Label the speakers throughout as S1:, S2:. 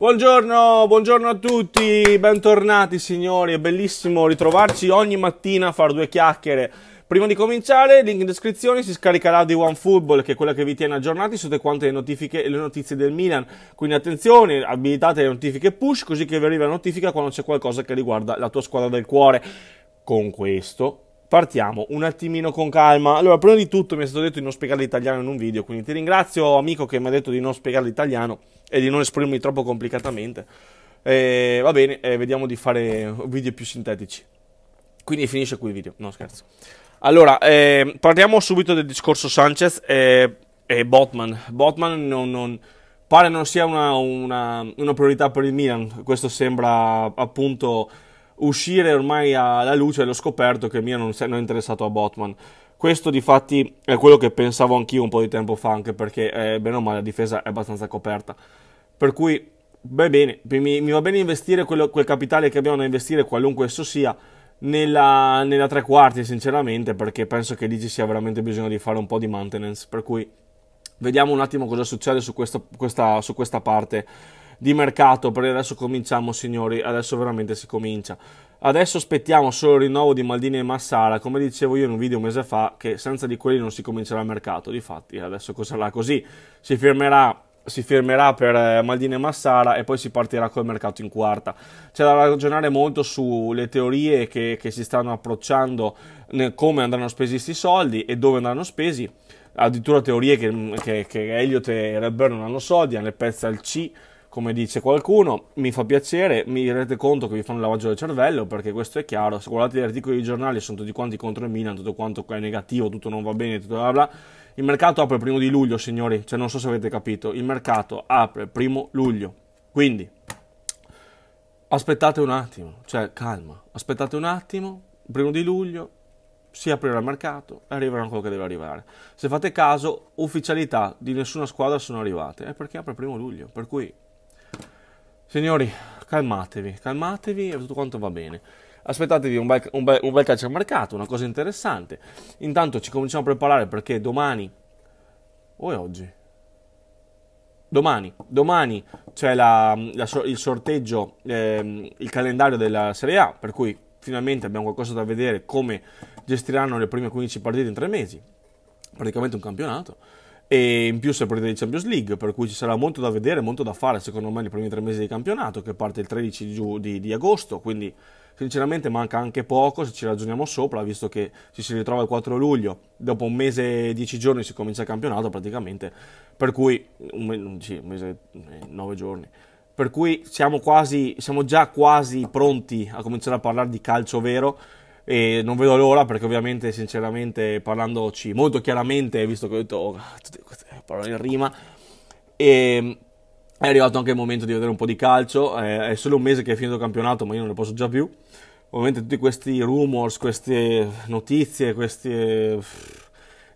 S1: Buongiorno, buongiorno a tutti, bentornati signori, è bellissimo ritrovarci ogni mattina a fare due chiacchiere. Prima di cominciare, link in descrizione si scaricherà di OneFootball, che è quella che vi tiene aggiornati su tutte quante le, notifiche, e le notizie del Milan. Quindi attenzione, abilitate le notifiche push, così che vi arriva la notifica quando c'è qualcosa che riguarda la tua squadra del cuore. Con questo Partiamo un attimino con calma. Allora, prima di tutto mi è stato detto di non spiegare l'italiano in un video, quindi ti ringrazio amico che mi ha detto di non spiegare l'italiano e di non esprimermi troppo complicatamente. Eh, va bene, eh, vediamo di fare video più sintetici. Quindi finisce qui il video, no scherzo. Allora, eh, parliamo subito del discorso Sanchez e, e Botman. Botman non, non, pare non sia una, una, una priorità per il Milan, questo sembra appunto uscire ormai alla luce l'ho scoperto che il mio non, non è interessato a Botman. Questo difatti è quello che pensavo anch'io un po' di tempo fa, anche perché eh, bene o male la difesa è abbastanza coperta. Per cui va bene, mi, mi, va bene investire quello, quel capitale che abbiamo da investire, qualunque esso sia, nella, nella tre quarti sinceramente, perché penso che lì ci sia veramente bisogno di fare un po' di maintenance. Per cui vediamo un attimo cosa succede su questa, questa, su questa parte di mercato, perché adesso cominciamo signori, adesso veramente si comincia. Adesso aspettiamo solo il rinnovo di Maldini e Massara, come dicevo io in un video un mese fa, che senza di quelli non si comincerà il mercato, difatti adesso sarà così, si fermerà si fermerà per eh, Maldini e Massara e poi si partirà col mercato in quarta. C'è da ragionare molto sulle teorie che, che si stanno approcciando, nel come andranno spesi questi soldi e dove andranno spesi. Addirittura teorie che, che, che Elliot e Redburn non hanno soldi, hanno le pezze al C come dice qualcuno, mi fa piacere, mi rendete conto che vi fanno un lavaggio del cervello, perché questo è chiaro, se guardate gli articoli di giornali sono tutti quanti contro il Milan, tutto quanto è negativo, tutto non va bene, tutto bla bla. Il mercato apre il primo di luglio, signori, cioè non so se avete capito, il mercato apre il primo luglio, quindi aspettate un attimo, cioè calma, aspettate un attimo, primo di luglio, si aprirà il mercato e arriverà quello che deve arrivare. Se fate caso, ufficialità di nessuna squadra sono arrivate, è perché apre il primo luglio, per cui Signori, calmatevi, calmatevi e tutto quanto va bene. Aspettatevi un bel, un bel, un bel calcio al mercato, una cosa interessante. Intanto ci cominciamo a preparare perché domani... O è oggi? Domani, domani c'è la, la, il sorteggio, eh, il calendario della Serie A, per cui finalmente abbiamo qualcosa da vedere come gestiranno le prime 15 partite in tre mesi, praticamente un campionato e in più si è partita di Champions League, per cui ci sarà molto da vedere, molto da fare secondo me nei primi tre mesi di campionato che parte il 13 di, di, di agosto, quindi sinceramente manca anche poco se ci ragioniamo sopra, visto che ci si ritrova il 4 luglio, dopo un mese e dieci giorni si comincia il campionato praticamente, per cui un, sì, un mese e nove giorni. Per cui siamo, quasi, siamo già quasi pronti a cominciare a parlare di calcio vero, e non vedo l'ora perché ovviamente sinceramente parlandoci molto chiaramente visto che ho detto oh, parole in rima e ehm, è arrivato anche il momento di vedere un po' di calcio è solo un mese che è finito il campionato ma io non ne posso già più ovviamente tutti questi rumors queste notizie queste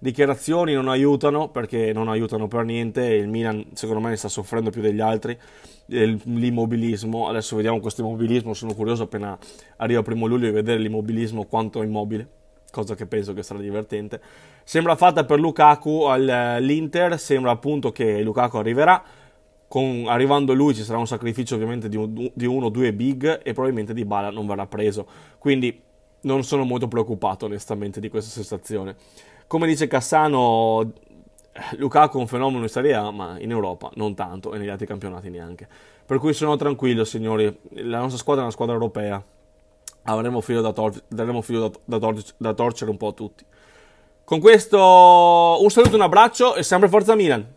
S1: dichiarazioni non aiutano perché non aiutano per niente, il Milan secondo me ne sta soffrendo più degli altri, l'immobilismo, adesso vediamo questo immobilismo, sono curioso appena arriva il primo luglio di vedere l'immobilismo quanto è immobile, cosa che penso che sarà divertente. Sembra fatta per Lukaku all'Inter, eh, sembra appunto che Lukaku arriverà, con, arrivando lui ci sarà un sacrificio ovviamente di, un, di uno o due big e probabilmente di Bala non verrà preso. Quindi non sono molto preoccupato onestamente di questa sensazione. Come dice Cassano, Lukaku è un fenomeno in Serie A, ma in Europa non tanto e negli altri campionati neanche. Per cui sono tranquillo, signori, la nostra squadra è una squadra europea. Avremo filo da, tor- filo da, da, tor- da torcere un po' a tutti. Con questo un saluto, un abbraccio e sempre forza Milan!